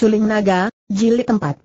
Suling Naga, Jilid 45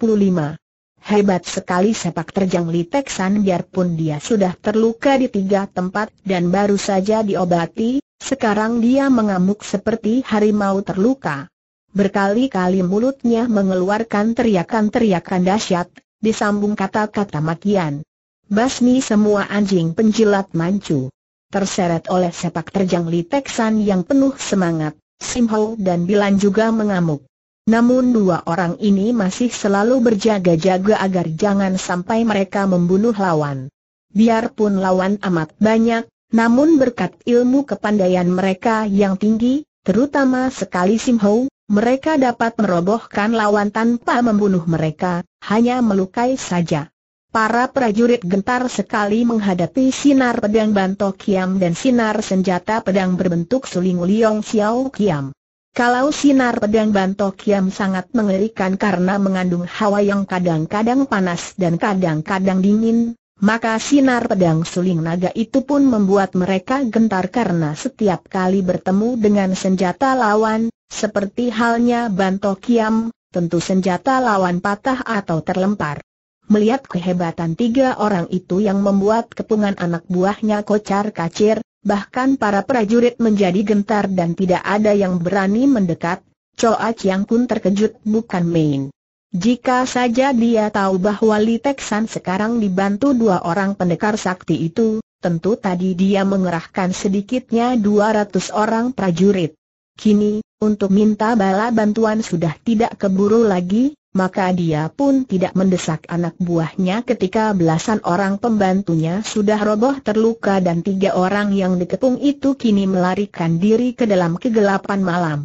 Hebat sekali sepak terjang Li Teksan biarpun dia sudah terluka di tiga tempat dan baru saja diobati, sekarang dia mengamuk seperti harimau terluka. Berkali-kali mulutnya mengeluarkan teriakan-teriakan dahsyat, disambung kata-kata makian. Basmi semua anjing penjilat mancu. Terseret oleh sepak terjang Li Teksan yang penuh semangat, Sim dan Bilan juga mengamuk. Namun dua orang ini masih selalu berjaga-jaga agar jangan sampai mereka membunuh lawan. Biarpun lawan amat banyak, namun berkat ilmu kepandaian mereka yang tinggi, terutama sekali Sim Ho, mereka dapat merobohkan lawan tanpa membunuh mereka, hanya melukai saja. Para prajurit gentar sekali menghadapi sinar pedang Bantok Kiam dan sinar senjata pedang berbentuk suling Liong Xiao Kiam. Kalau sinar pedang Bantokiam sangat mengerikan karena mengandung hawa yang kadang-kadang panas dan kadang-kadang dingin, maka sinar pedang suling naga itu pun membuat mereka gentar karena setiap kali bertemu dengan senjata lawan, seperti halnya Bantokiam, tentu senjata lawan patah atau terlempar. Melihat kehebatan tiga orang itu yang membuat kepungan anak buahnya kocar kacir, Bahkan para prajurit menjadi gentar dan tidak ada yang berani mendekat, Choa Chiang Kun terkejut bukan main. Jika saja dia tahu bahwa Li Teksan sekarang dibantu dua orang pendekar sakti itu, tentu tadi dia mengerahkan sedikitnya 200 orang prajurit. Kini, untuk minta bala bantuan sudah tidak keburu lagi, maka dia pun tidak mendesak anak buahnya ketika belasan orang pembantunya sudah roboh terluka dan tiga orang yang dikepung itu kini melarikan diri ke dalam kegelapan malam.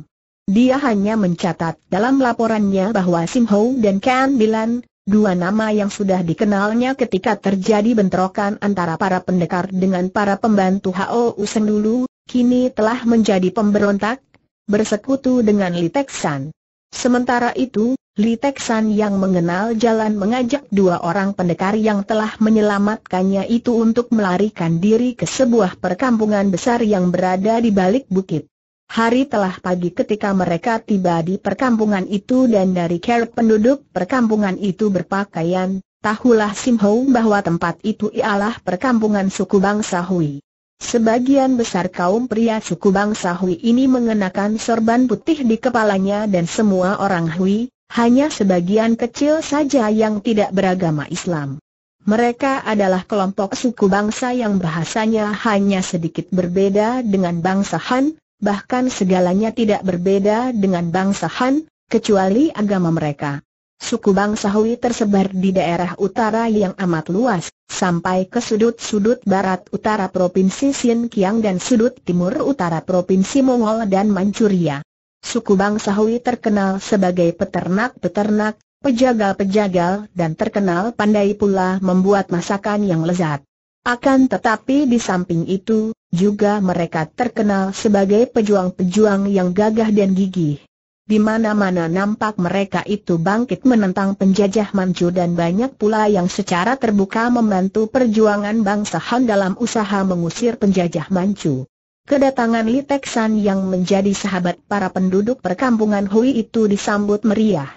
Dia hanya mencatat dalam laporannya bahwa Sim Ho dan Kan Bilan, dua nama yang sudah dikenalnya ketika terjadi bentrokan antara para pendekar dengan para pembantu Hao Useng dulu, kini telah menjadi pemberontak, bersekutu dengan Liteksan. Sementara itu, Li Teksan yang mengenal jalan mengajak dua orang pendekar yang telah menyelamatkannya itu untuk melarikan diri ke sebuah perkampungan besar yang berada di balik bukit. Hari telah pagi ketika mereka tiba di perkampungan itu dan dari kerep penduduk perkampungan itu berpakaian, tahulah Sim Ho bahwa tempat itu ialah perkampungan suku bangsa Hui. Sebagian besar kaum pria suku bangsa Hui ini mengenakan sorban putih di kepalanya dan semua orang Hui, hanya sebagian kecil saja yang tidak beragama Islam. Mereka adalah kelompok suku bangsa yang bahasanya hanya sedikit berbeda dengan bangsa Han, bahkan segalanya tidak berbeda dengan bangsa Han, kecuali agama mereka. Suku bangsa Hui tersebar di daerah utara yang amat luas, sampai ke sudut-sudut barat utara Provinsi Xinjiang dan sudut timur utara Provinsi Mongol dan Manchuria. Suku bangsa Hui terkenal sebagai peternak-peternak, pejagal-pejagal dan terkenal pandai pula membuat masakan yang lezat. Akan tetapi di samping itu, juga mereka terkenal sebagai pejuang-pejuang yang gagah dan gigih. Di mana-mana nampak mereka itu bangkit menentang penjajah Manchu dan banyak pula yang secara terbuka membantu perjuangan bangsa Han dalam usaha mengusir penjajah Manchu. Kedatangan Li Teksan yang menjadi sahabat para penduduk perkampungan Hui itu disambut meriah.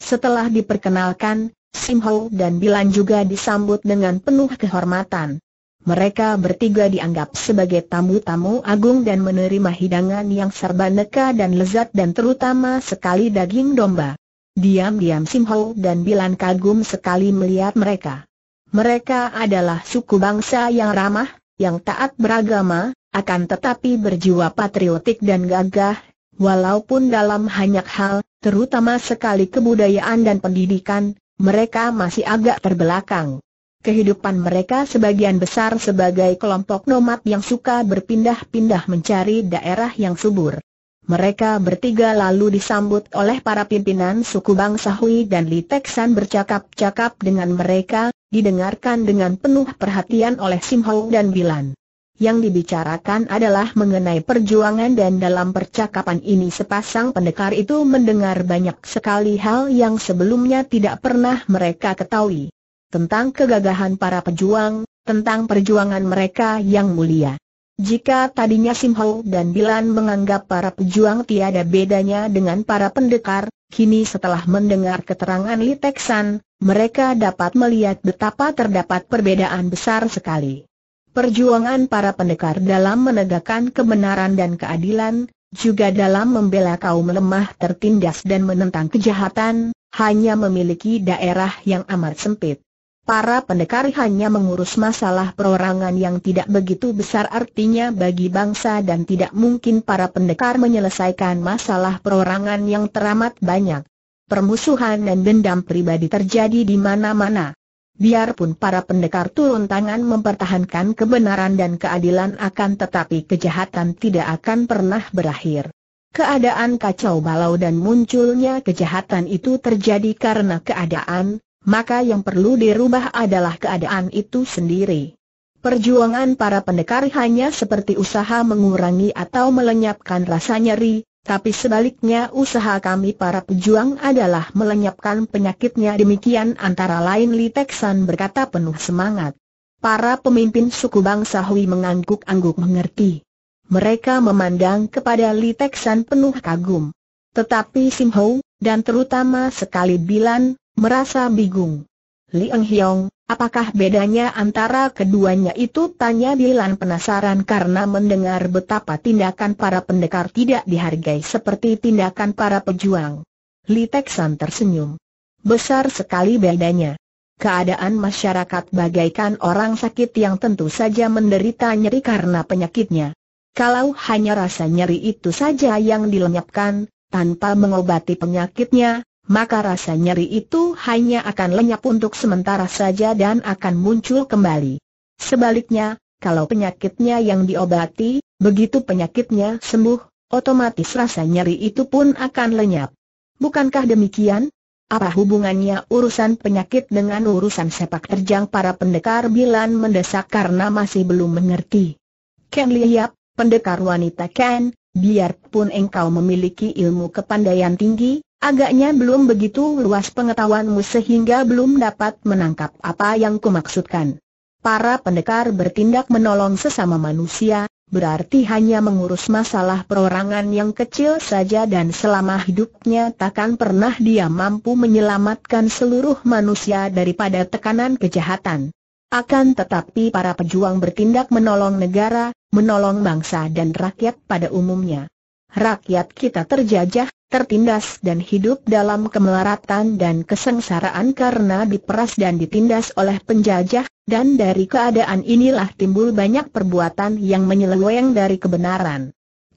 Setelah diperkenalkan, Sim Ho dan Bilan juga disambut dengan penuh kehormatan. Mereka bertiga dianggap sebagai tamu-tamu agung dan menerima hidangan yang serba neka dan lezat dan terutama sekali daging domba. Diam-diam Sim Ho dan Bilan kagum sekali melihat mereka. Mereka adalah suku bangsa yang ramah, yang taat beragama, akan tetapi berjiwa patriotik dan gagah, walaupun dalam banyak hal, terutama sekali kebudayaan dan pendidikan, mereka masih agak terbelakang. Kehidupan mereka sebagian besar sebagai kelompok nomad yang suka berpindah-pindah mencari daerah yang subur. Mereka bertiga lalu disambut oleh para pimpinan suku bangsa Hui dan Li Teksan bercakap-cakap dengan mereka, didengarkan dengan penuh perhatian oleh Sim Hou dan Bilan. Yang dibicarakan adalah mengenai perjuangan dan dalam percakapan ini sepasang pendekar itu mendengar banyak sekali hal yang sebelumnya tidak pernah mereka ketahui. Tentang kegagahan para pejuang, tentang perjuangan mereka yang mulia. Jika tadinya Simho dan Bilan menganggap para pejuang tiada bedanya dengan para pendekar, kini setelah mendengar keterangan Li Teksan, mereka dapat melihat betapa terdapat perbedaan besar sekali. Perjuangan para pendekar dalam menegakkan kebenaran dan keadilan, juga dalam membela kaum lemah tertindas dan menentang kejahatan, hanya memiliki daerah yang amat sempit. Para pendekar hanya mengurus masalah perorangan yang tidak begitu besar artinya bagi bangsa dan tidak mungkin para pendekar menyelesaikan masalah perorangan yang teramat banyak. Permusuhan dan dendam pribadi terjadi di mana-mana. Biarpun para pendekar turun tangan mempertahankan kebenaran dan keadilan akan tetapi kejahatan tidak akan pernah berakhir. Keadaan kacau balau dan munculnya kejahatan itu terjadi karena keadaan, maka yang perlu dirubah adalah keadaan itu sendiri. Perjuangan para pendekar hanya seperti usaha mengurangi atau melenyapkan rasa nyeri, tapi sebaliknya usaha kami para pejuang adalah melenyapkan penyakitnya demikian antara lain Li Teksan berkata penuh semangat. Para pemimpin suku bangsa Hui mengangguk-angguk mengerti. Mereka memandang kepada Li Teksan penuh kagum. Tetapi Sim Ho, dan terutama sekali Bilan, merasa bingung. Li Eng Hiong, Apakah bedanya antara keduanya itu? Tanya Dilan penasaran karena mendengar betapa tindakan para pendekar tidak dihargai seperti tindakan para pejuang. Li Texan tersenyum. Besar sekali bedanya. Keadaan masyarakat bagaikan orang sakit yang tentu saja menderita nyeri karena penyakitnya. Kalau hanya rasa nyeri itu saja yang dilenyapkan, tanpa mengobati penyakitnya, maka rasa nyeri itu hanya akan lenyap untuk sementara saja dan akan muncul kembali. Sebaliknya, kalau penyakitnya yang diobati, begitu penyakitnya sembuh, otomatis rasa nyeri itu pun akan lenyap. Bukankah demikian? Apa hubungannya urusan penyakit dengan urusan sepak terjang para pendekar Bilan mendesak karena masih belum mengerti? Ken Liap, pendekar wanita Ken, biarpun engkau memiliki ilmu kepandaian tinggi, Agaknya belum begitu luas pengetahuanmu sehingga belum dapat menangkap apa yang kumaksudkan. Para pendekar bertindak menolong sesama manusia, berarti hanya mengurus masalah perorangan yang kecil saja dan selama hidupnya takkan pernah dia mampu menyelamatkan seluruh manusia daripada tekanan kejahatan. Akan tetapi para pejuang bertindak menolong negara, menolong bangsa dan rakyat pada umumnya. Rakyat kita terjajah, tertindas dan hidup dalam kemelaratan dan kesengsaraan karena diperas dan ditindas oleh penjajah, dan dari keadaan inilah timbul banyak perbuatan yang menyeleweng dari kebenaran.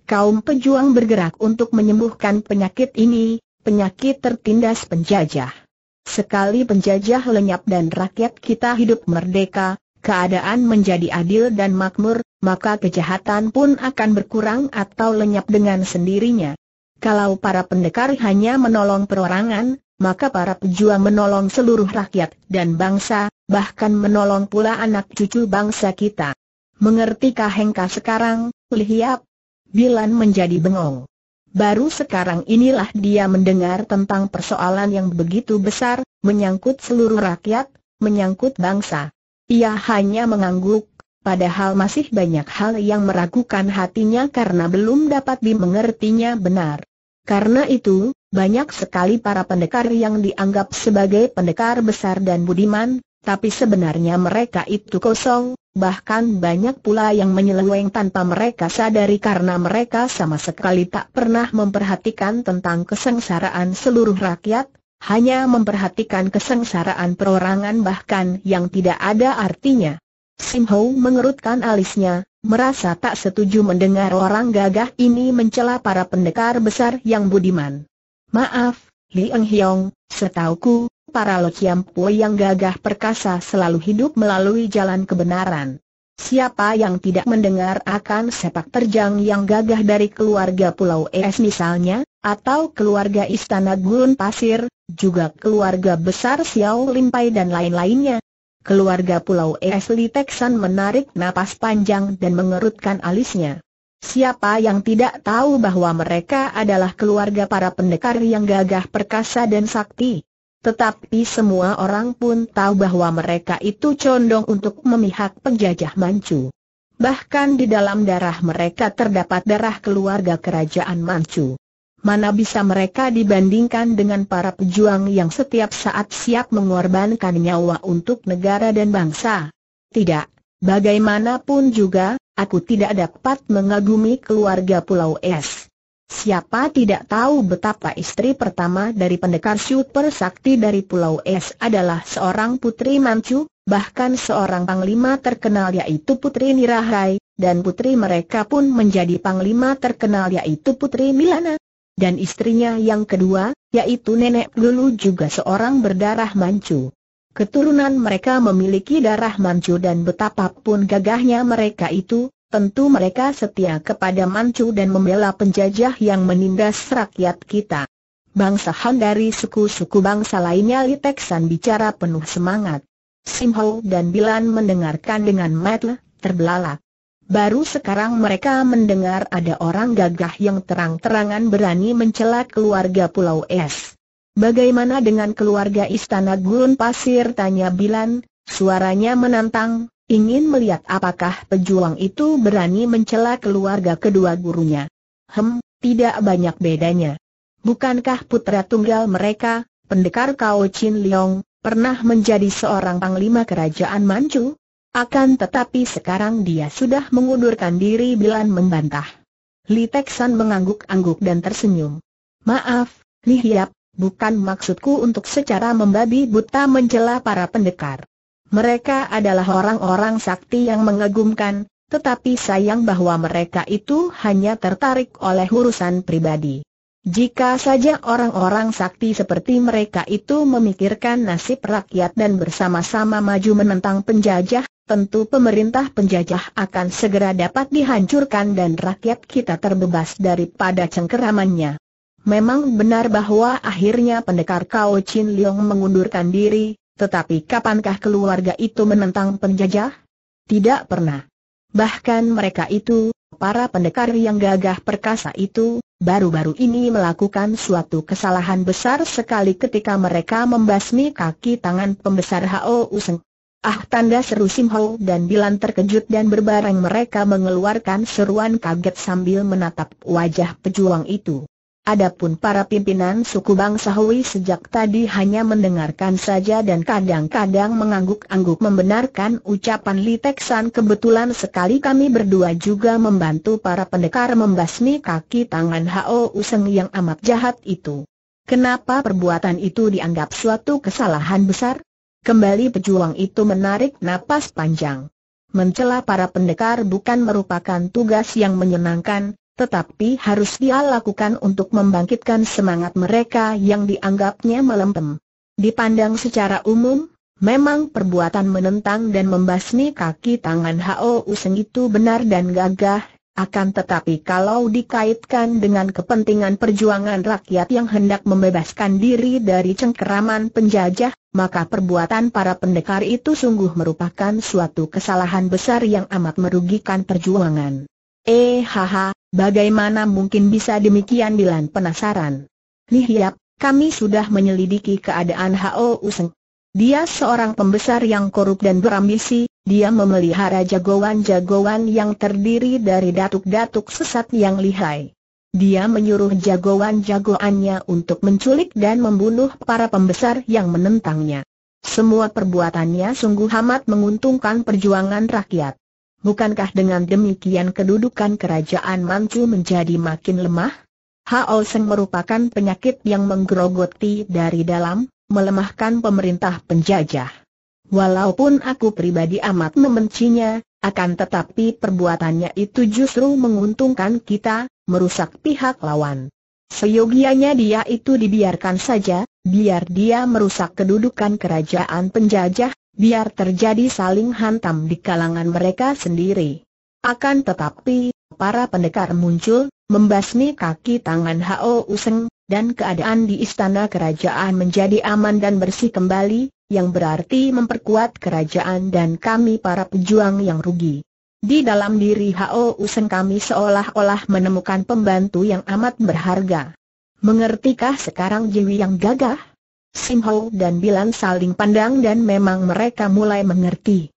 Kaum pejuang bergerak untuk menyembuhkan penyakit ini, penyakit tertindas penjajah. Sekali penjajah lenyap dan rakyat kita hidup merdeka, keadaan menjadi adil dan makmur, maka kejahatan pun akan berkurang atau lenyap dengan sendirinya. Kalau para pendekar hanya menolong perorangan, maka para pejuang menolong seluruh rakyat dan bangsa, bahkan menolong pula anak cucu bangsa kita. Mengertikah Hengka sekarang, Lihiap? Bilan menjadi bengong. Baru sekarang inilah dia mendengar tentang persoalan yang begitu besar, menyangkut seluruh rakyat, menyangkut bangsa. Ia hanya mengangguk, padahal masih banyak hal yang meragukan hatinya karena belum dapat dimengertinya benar. Karena itu, banyak sekali para pendekar yang dianggap sebagai pendekar besar dan budiman, tapi sebenarnya mereka itu kosong, bahkan banyak pula yang menyeleweng tanpa mereka sadari karena mereka sama sekali tak pernah memperhatikan tentang kesengsaraan seluruh rakyat, hanya memperhatikan kesengsaraan perorangan bahkan yang tidak ada artinya. Sim Ho mengerutkan alisnya, merasa tak setuju mendengar orang gagah ini mencela para pendekar besar yang budiman. Maaf, Li Eng Hiong, setauku, para Lokiam Pui yang gagah perkasa selalu hidup melalui jalan kebenaran. Siapa yang tidak mendengar akan sepak terjang yang gagah dari keluarga Pulau Es misalnya, atau keluarga Istana Gurun Pasir, juga keluarga besar Xiao Limpai dan lain-lainnya, Keluarga Pulau Esli Texan menarik napas panjang dan mengerutkan alisnya. Siapa yang tidak tahu bahwa mereka adalah keluarga para pendekar yang gagah perkasa dan sakti? Tetapi semua orang pun tahu bahwa mereka itu condong untuk memihak penjajah Manchu. Bahkan di dalam darah mereka terdapat darah keluarga kerajaan Manchu mana bisa mereka dibandingkan dengan para pejuang yang setiap saat siap mengorbankan nyawa untuk negara dan bangsa. Tidak, bagaimanapun juga, aku tidak dapat mengagumi keluarga Pulau Es. Siapa tidak tahu betapa istri pertama dari pendekar super sakti dari Pulau Es adalah seorang putri Manchu, bahkan seorang panglima terkenal yaitu Putri Nirahai, dan putri mereka pun menjadi panglima terkenal yaitu Putri Milana, dan istrinya yang kedua, yaitu Nenek Lulu juga seorang berdarah Manchu. Keturunan mereka memiliki darah Manchu dan betapapun gagahnya mereka itu, tentu mereka setia kepada Manchu dan membela penjajah yang menindas rakyat kita. Bangsa Han dari suku-suku bangsa lainnya Li bicara penuh semangat. Simho dan Bilan mendengarkan dengan mata terbelalak. Baru sekarang mereka mendengar ada orang gagah yang terang-terangan berani mencela keluarga Pulau Es. Bagaimana dengan keluarga Istana Gurun Pasir? Tanya Bilan, suaranya menantang, ingin melihat apakah pejuang itu berani mencela keluarga kedua gurunya. Hem, tidak banyak bedanya. Bukankah putra tunggal mereka, pendekar Kao Chin Leong, pernah menjadi seorang panglima kerajaan Manchu? Akan tetapi sekarang dia sudah mengundurkan diri Bilan membantah. Li Teksan mengangguk-angguk dan tersenyum. Maaf, Li Hiap, bukan maksudku untuk secara membabi buta mencela para pendekar. Mereka adalah orang-orang sakti yang mengagumkan, tetapi sayang bahwa mereka itu hanya tertarik oleh urusan pribadi. Jika saja orang-orang sakti seperti mereka itu memikirkan nasib rakyat dan bersama-sama maju menentang penjajah, tentu pemerintah penjajah akan segera dapat dihancurkan dan rakyat kita terbebas daripada cengkeramannya. Memang benar bahwa akhirnya pendekar Kao Chin Leong mengundurkan diri, tetapi kapankah keluarga itu menentang penjajah? Tidak pernah. Bahkan mereka itu, Para pendekar yang gagah perkasa itu, baru-baru ini melakukan suatu kesalahan besar sekali ketika mereka membasmi kaki tangan pembesar Hao Useng. Ah tanda seru Sim Ho dan Bilan terkejut dan berbareng mereka mengeluarkan seruan kaget sambil menatap wajah pejuang itu. Adapun para pimpinan suku bangsa Hui sejak tadi hanya mendengarkan saja dan kadang-kadang mengangguk-angguk membenarkan ucapan Li Teksan kebetulan sekali kami berdua juga membantu para pendekar membasmi kaki tangan Hao Useng yang amat jahat itu. Kenapa perbuatan itu dianggap suatu kesalahan besar? Kembali pejuang itu menarik napas panjang. Mencela para pendekar bukan merupakan tugas yang menyenangkan, tetapi harus dia lakukan untuk membangkitkan semangat mereka yang dianggapnya melempem. Dipandang secara umum, memang perbuatan menentang dan membasmi kaki tangan H.O. Useng itu benar dan gagah, akan tetapi kalau dikaitkan dengan kepentingan perjuangan rakyat yang hendak membebaskan diri dari cengkeraman penjajah, maka perbuatan para pendekar itu sungguh merupakan suatu kesalahan besar yang amat merugikan perjuangan. Eh haha, Bagaimana mungkin bisa demikian Dilan penasaran? Nih Yap, kami sudah menyelidiki keadaan H.O. Useng. Dia seorang pembesar yang korup dan berambisi, dia memelihara jagoan-jagoan yang terdiri dari datuk-datuk sesat yang lihai. Dia menyuruh jagoan-jagoannya untuk menculik dan membunuh para pembesar yang menentangnya. Semua perbuatannya sungguh amat menguntungkan perjuangan rakyat. Bukankah dengan demikian kedudukan kerajaan Manchu menjadi makin lemah? Hao Seng merupakan penyakit yang menggerogoti dari dalam, melemahkan pemerintah penjajah. Walaupun aku pribadi amat membencinya, akan tetapi perbuatannya itu justru menguntungkan kita, merusak pihak lawan. Seyogianya dia itu dibiarkan saja, biar dia merusak kedudukan kerajaan penjajah, biar terjadi saling hantam di kalangan mereka sendiri. Akan tetapi, para pendekar muncul, membasmi kaki tangan Hao Useng, dan keadaan di istana kerajaan menjadi aman dan bersih kembali, yang berarti memperkuat kerajaan dan kami para pejuang yang rugi. Di dalam diri Hao Useng kami seolah-olah menemukan pembantu yang amat berharga. Mengertikah sekarang Jiwi yang gagah? Simho dan Bilan saling pandang dan memang mereka mulai mengerti.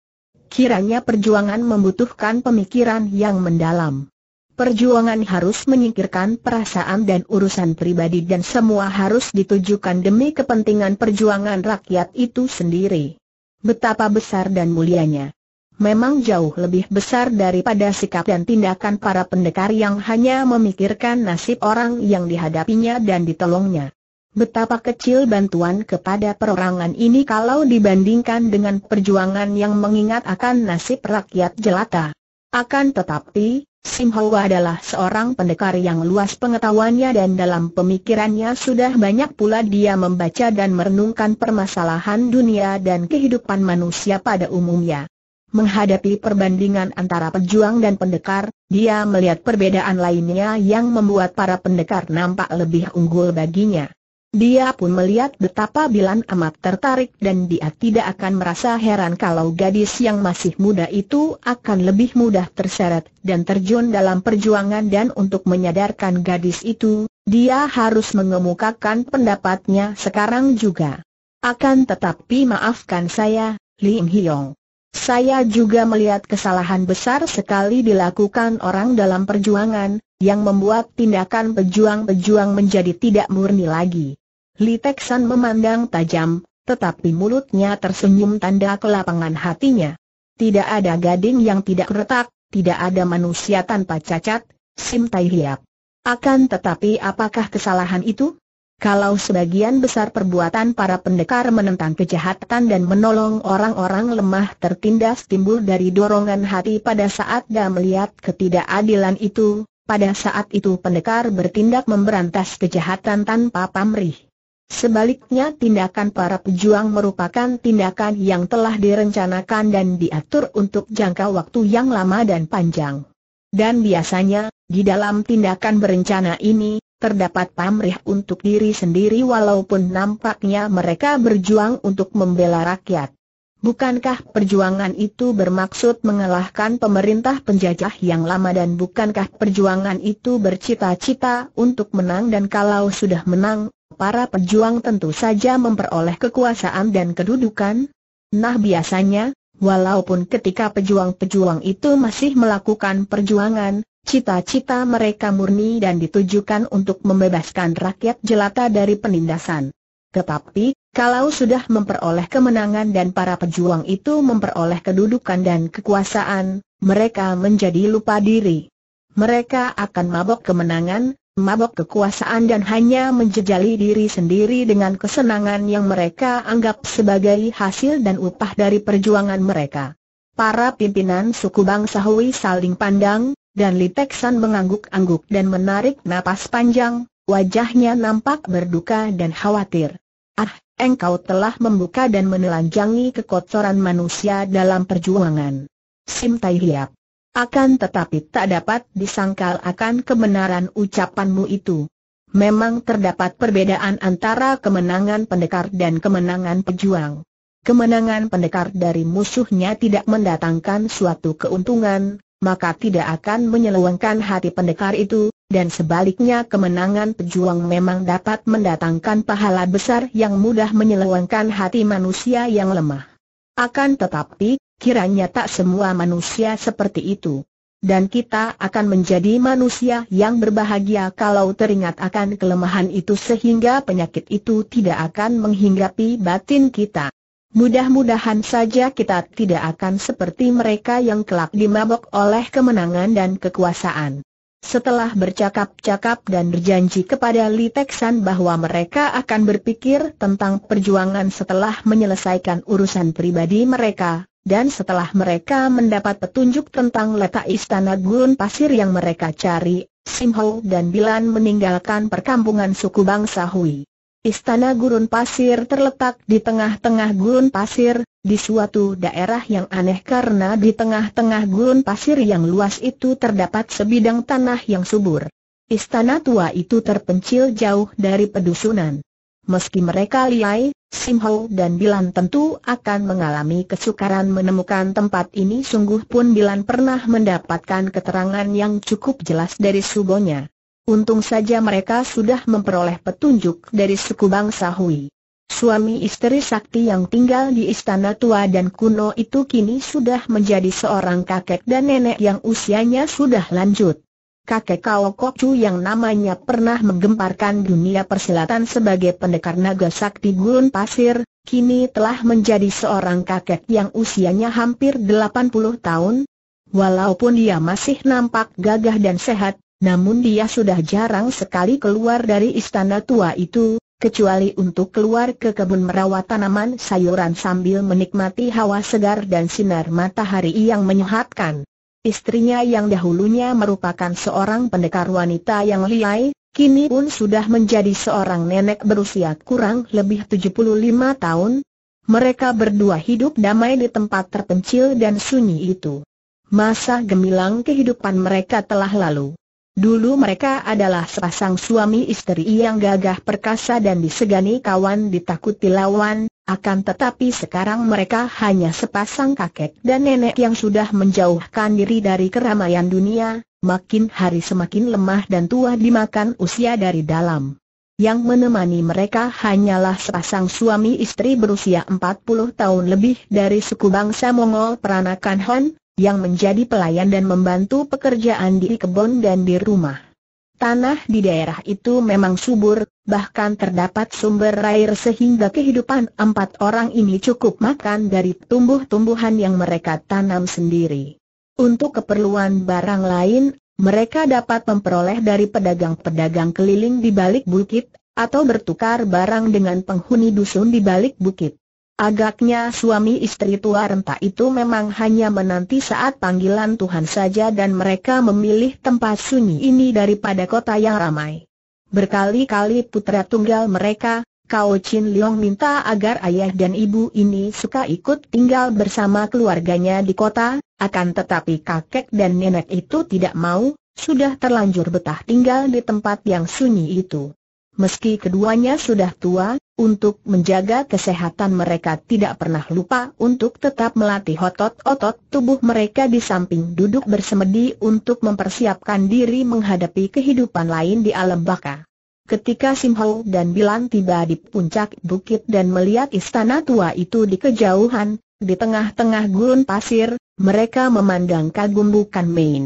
Kiranya perjuangan membutuhkan pemikiran yang mendalam. Perjuangan harus menyingkirkan perasaan dan urusan pribadi dan semua harus ditujukan demi kepentingan perjuangan rakyat itu sendiri. Betapa besar dan mulianya. Memang jauh lebih besar daripada sikap dan tindakan para pendekar yang hanya memikirkan nasib orang yang dihadapinya dan ditolongnya. Betapa kecil bantuan kepada perorangan ini kalau dibandingkan dengan perjuangan yang mengingat akan nasib rakyat jelata. Akan tetapi, Sim Hau adalah seorang pendekar yang luas pengetahuannya dan dalam pemikirannya sudah banyak pula dia membaca dan merenungkan permasalahan dunia dan kehidupan manusia pada umumnya. Menghadapi perbandingan antara pejuang dan pendekar, dia melihat perbedaan lainnya yang membuat para pendekar nampak lebih unggul baginya. Dia pun melihat betapa Bilan amat tertarik dan dia tidak akan merasa heran kalau gadis yang masih muda itu akan lebih mudah terseret dan terjun dalam perjuangan dan untuk menyadarkan gadis itu, dia harus mengemukakan pendapatnya sekarang juga. Akan tetapi maafkan saya, Lim Hyong. Saya juga melihat kesalahan besar sekali dilakukan orang dalam perjuangan, yang membuat tindakan pejuang-pejuang menjadi tidak murni lagi. Li Teksan memandang tajam, tetapi mulutnya tersenyum tanda kelapangan hatinya. Tidak ada gading yang tidak retak, tidak ada manusia tanpa cacat, Sim Tai Hiap. Akan tetapi apakah kesalahan itu? Kalau sebagian besar perbuatan para pendekar menentang kejahatan dan menolong orang-orang lemah tertindas timbul dari dorongan hati pada saat dia melihat ketidakadilan itu, pada saat itu pendekar bertindak memberantas kejahatan tanpa pamrih. Sebaliknya tindakan para pejuang merupakan tindakan yang telah direncanakan dan diatur untuk jangka waktu yang lama dan panjang. Dan biasanya, di dalam tindakan berencana ini, terdapat pamrih untuk diri sendiri walaupun nampaknya mereka berjuang untuk membela rakyat. Bukankah perjuangan itu bermaksud mengalahkan pemerintah penjajah yang lama dan bukankah perjuangan itu bercita-cita untuk menang dan kalau sudah menang, para pejuang tentu saja memperoleh kekuasaan dan kedudukan? Nah biasanya, walaupun ketika pejuang-pejuang itu masih melakukan perjuangan, cita-cita mereka murni dan ditujukan untuk membebaskan rakyat jelata dari penindasan. Tetapi, kalau sudah memperoleh kemenangan dan para pejuang itu memperoleh kedudukan dan kekuasaan, mereka menjadi lupa diri. Mereka akan mabok kemenangan, mabok kekuasaan dan hanya menjejali diri sendiri dengan kesenangan yang mereka anggap sebagai hasil dan upah dari perjuangan mereka. Para pimpinan suku bangsa Hui saling pandang, dan Teksan mengangguk-angguk dan menarik napas panjang, Wajahnya nampak berduka dan khawatir. Ah, engkau telah membuka dan menelanjangi kekotoran manusia dalam perjuangan. Sim Tai Hiap. Akan tetapi tak dapat disangkal akan kebenaran ucapanmu itu. Memang terdapat perbedaan antara kemenangan pendekar dan kemenangan pejuang. Kemenangan pendekar dari musuhnya tidak mendatangkan suatu keuntungan, maka tidak akan menyeluangkan hati pendekar itu, dan sebaliknya kemenangan pejuang memang dapat mendatangkan pahala besar yang mudah menyelewengkan hati manusia yang lemah. Akan tetapi, kiranya tak semua manusia seperti itu. Dan kita akan menjadi manusia yang berbahagia kalau teringat akan kelemahan itu sehingga penyakit itu tidak akan menghinggapi batin kita. Mudah-mudahan saja kita tidak akan seperti mereka yang kelak dimabok oleh kemenangan dan kekuasaan. Setelah bercakap-cakap dan berjanji kepada Li Teksan bahwa mereka akan berpikir tentang perjuangan setelah menyelesaikan urusan pribadi mereka, dan setelah mereka mendapat petunjuk tentang letak istana gurun pasir yang mereka cari, Simho dan Bilan meninggalkan perkampungan suku bangsa Hui. Istana gurun pasir terletak di tengah-tengah gurun pasir, di suatu daerah yang aneh karena di tengah-tengah gurun pasir yang luas itu terdapat sebidang tanah yang subur. Istana tua itu terpencil jauh dari pedusunan. Meski mereka liai, Simho dan Bilan tentu akan mengalami kesukaran menemukan tempat ini sungguh pun Bilan pernah mendapatkan keterangan yang cukup jelas dari subonya. Untung saja mereka sudah memperoleh petunjuk dari suku bangsa Hui. Suami istri sakti yang tinggal di istana tua dan kuno itu kini sudah menjadi seorang kakek dan nenek yang usianya sudah lanjut. Kakek Kao Chu yang namanya pernah menggemparkan dunia persilatan sebagai pendekar naga sakti gurun pasir, kini telah menjadi seorang kakek yang usianya hampir 80 tahun. Walaupun dia masih nampak gagah dan sehat, namun dia sudah jarang sekali keluar dari istana tua itu, kecuali untuk keluar ke kebun merawat tanaman sayuran sambil menikmati hawa segar dan sinar matahari yang menyehatkan. Istrinya yang dahulunya merupakan seorang pendekar wanita yang liai, kini pun sudah menjadi seorang nenek berusia kurang lebih 75 tahun. Mereka berdua hidup damai di tempat terpencil dan sunyi itu. Masa gemilang kehidupan mereka telah lalu. Dulu mereka adalah sepasang suami istri yang gagah perkasa dan disegani kawan ditakuti lawan, akan tetapi sekarang mereka hanya sepasang kakek dan nenek yang sudah menjauhkan diri dari keramaian dunia, makin hari semakin lemah dan tua dimakan usia dari dalam. Yang menemani mereka hanyalah sepasang suami istri berusia 40 tahun lebih dari suku bangsa Mongol peranakan Hon, yang menjadi pelayan dan membantu pekerjaan di kebun dan di rumah. Tanah di daerah itu memang subur, bahkan terdapat sumber air sehingga kehidupan empat orang ini cukup makan dari tumbuh-tumbuhan yang mereka tanam sendiri. Untuk keperluan barang lain, mereka dapat memperoleh dari pedagang-pedagang keliling di balik bukit, atau bertukar barang dengan penghuni dusun di balik bukit. Agaknya suami istri tua renta itu memang hanya menanti saat panggilan Tuhan saja dan mereka memilih tempat sunyi ini daripada kota yang ramai. Berkali-kali putra tunggal mereka, Kao Chin Leong minta agar ayah dan ibu ini suka ikut tinggal bersama keluarganya di kota, akan tetapi kakek dan nenek itu tidak mau, sudah terlanjur betah tinggal di tempat yang sunyi itu. Meski keduanya sudah tua, untuk menjaga kesehatan mereka tidak pernah lupa untuk tetap melatih otot-otot tubuh mereka di samping duduk bersemedi untuk mempersiapkan diri menghadapi kehidupan lain di alam baka. Ketika Simho dan Bilan tiba di puncak bukit dan melihat istana tua itu di kejauhan, di tengah-tengah gurun pasir, mereka memandang kagum bukan main.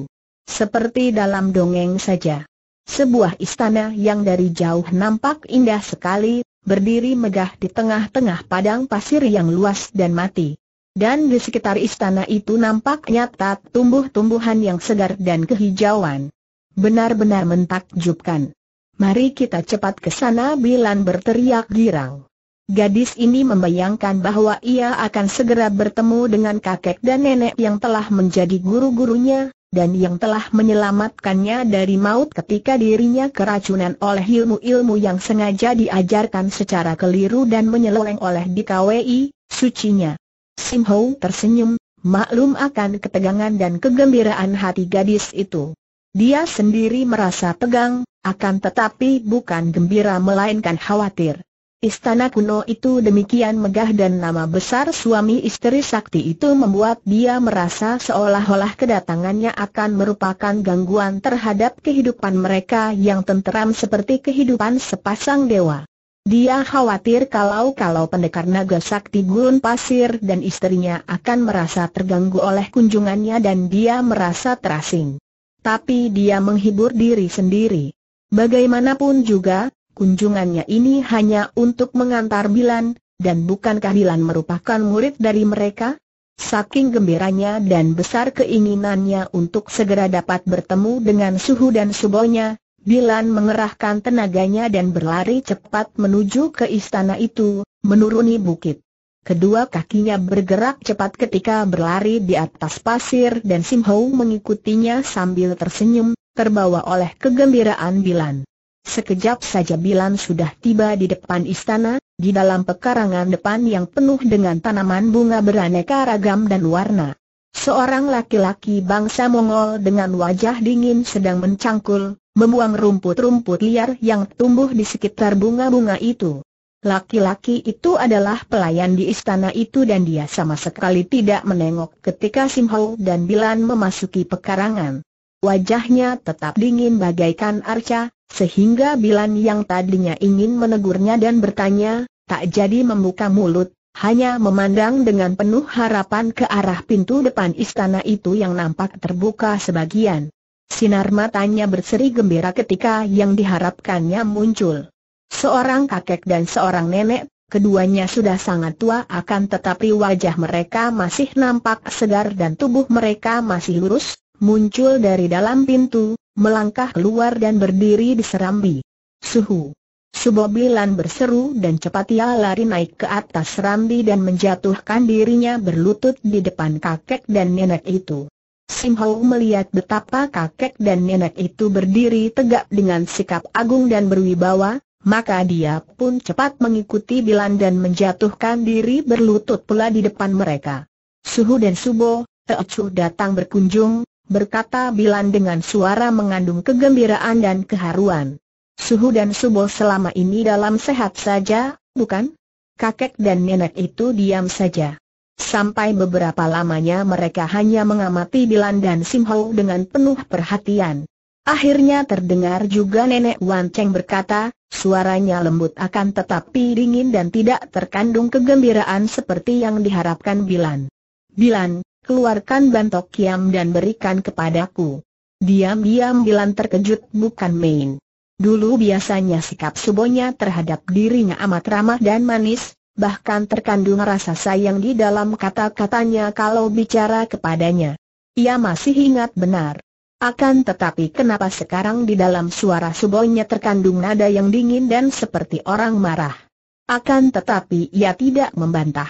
Seperti dalam dongeng saja. Sebuah istana yang dari jauh nampak indah sekali, berdiri megah di tengah-tengah padang pasir yang luas dan mati. Dan di sekitar istana itu nampak nyata tumbuh-tumbuhan yang segar dan kehijauan. Benar-benar mentakjubkan. Mari kita cepat ke sana Bilan berteriak girang. Gadis ini membayangkan bahwa ia akan segera bertemu dengan kakek dan nenek yang telah menjadi guru-gurunya, dan yang telah menyelamatkannya dari maut ketika dirinya keracunan oleh ilmu-ilmu yang sengaja diajarkan secara keliru dan menyeleweng oleh DKWI, sucinya. Sim Ho tersenyum, maklum akan ketegangan dan kegembiraan hati gadis itu. Dia sendiri merasa tegang, akan tetapi bukan gembira melainkan khawatir. Istana kuno itu demikian megah dan nama besar suami istri sakti itu membuat dia merasa seolah-olah kedatangannya akan merupakan gangguan terhadap kehidupan mereka yang tenteram seperti kehidupan sepasang dewa. Dia khawatir kalau-kalau pendekar naga sakti gurun pasir dan istrinya akan merasa terganggu oleh kunjungannya dan dia merasa terasing. Tapi dia menghibur diri sendiri. Bagaimanapun juga, Kunjungannya ini hanya untuk mengantar Bilan, dan bukankah Bilan merupakan murid dari mereka? Saking gembiranya dan besar keinginannya untuk segera dapat bertemu dengan suhu dan subonya, Bilan mengerahkan tenaganya dan berlari cepat menuju ke istana itu, menuruni bukit. Kedua kakinya bergerak cepat ketika berlari di atas pasir dan Simhou mengikutinya sambil tersenyum, terbawa oleh kegembiraan Bilan. Sekejap saja Bilan sudah tiba di depan istana, di dalam pekarangan depan yang penuh dengan tanaman bunga beraneka ragam dan warna. Seorang laki-laki bangsa Mongol dengan wajah dingin sedang mencangkul, membuang rumput-rumput liar yang tumbuh di sekitar bunga-bunga itu. Laki-laki itu adalah pelayan di istana itu dan dia sama sekali tidak menengok ketika Sim dan Bilan memasuki pekarangan. Wajahnya tetap dingin bagaikan arca, sehingga Bilan yang tadinya ingin menegurnya dan bertanya, tak jadi membuka mulut, hanya memandang dengan penuh harapan ke arah pintu depan istana itu yang nampak terbuka sebagian. Sinar matanya berseri gembira ketika yang diharapkannya muncul. Seorang kakek dan seorang nenek, keduanya sudah sangat tua akan tetapi wajah mereka masih nampak segar dan tubuh mereka masih lurus, muncul dari dalam pintu, melangkah keluar dan berdiri di serambi. Suhu! Subobilan berseru dan cepat ia lari naik ke atas serambi dan menjatuhkan dirinya berlutut di depan kakek dan nenek itu. Sim melihat betapa kakek dan nenek itu berdiri tegak dengan sikap agung dan berwibawa, maka dia pun cepat mengikuti Bilan dan menjatuhkan diri berlutut pula di depan mereka. Suhu dan Subo, Teocu datang berkunjung, berkata Bilan dengan suara mengandung kegembiraan dan keharuan. Suhu dan Subo selama ini dalam sehat saja, bukan? Kakek dan nenek itu diam saja. Sampai beberapa lamanya mereka hanya mengamati Bilan dan Simho dengan penuh perhatian. Akhirnya terdengar juga nenek Wan Cheng berkata, suaranya lembut akan tetapi dingin dan tidak terkandung kegembiraan seperti yang diharapkan Bilan. Bilan, keluarkan bantok kiam dan berikan kepadaku. Diam-diam Bilan terkejut bukan main. Dulu biasanya sikap subonya terhadap dirinya amat ramah dan manis, bahkan terkandung rasa sayang di dalam kata-katanya kalau bicara kepadanya. Ia masih ingat benar. Akan tetapi kenapa sekarang di dalam suara subonya terkandung nada yang dingin dan seperti orang marah. Akan tetapi ia tidak membantah.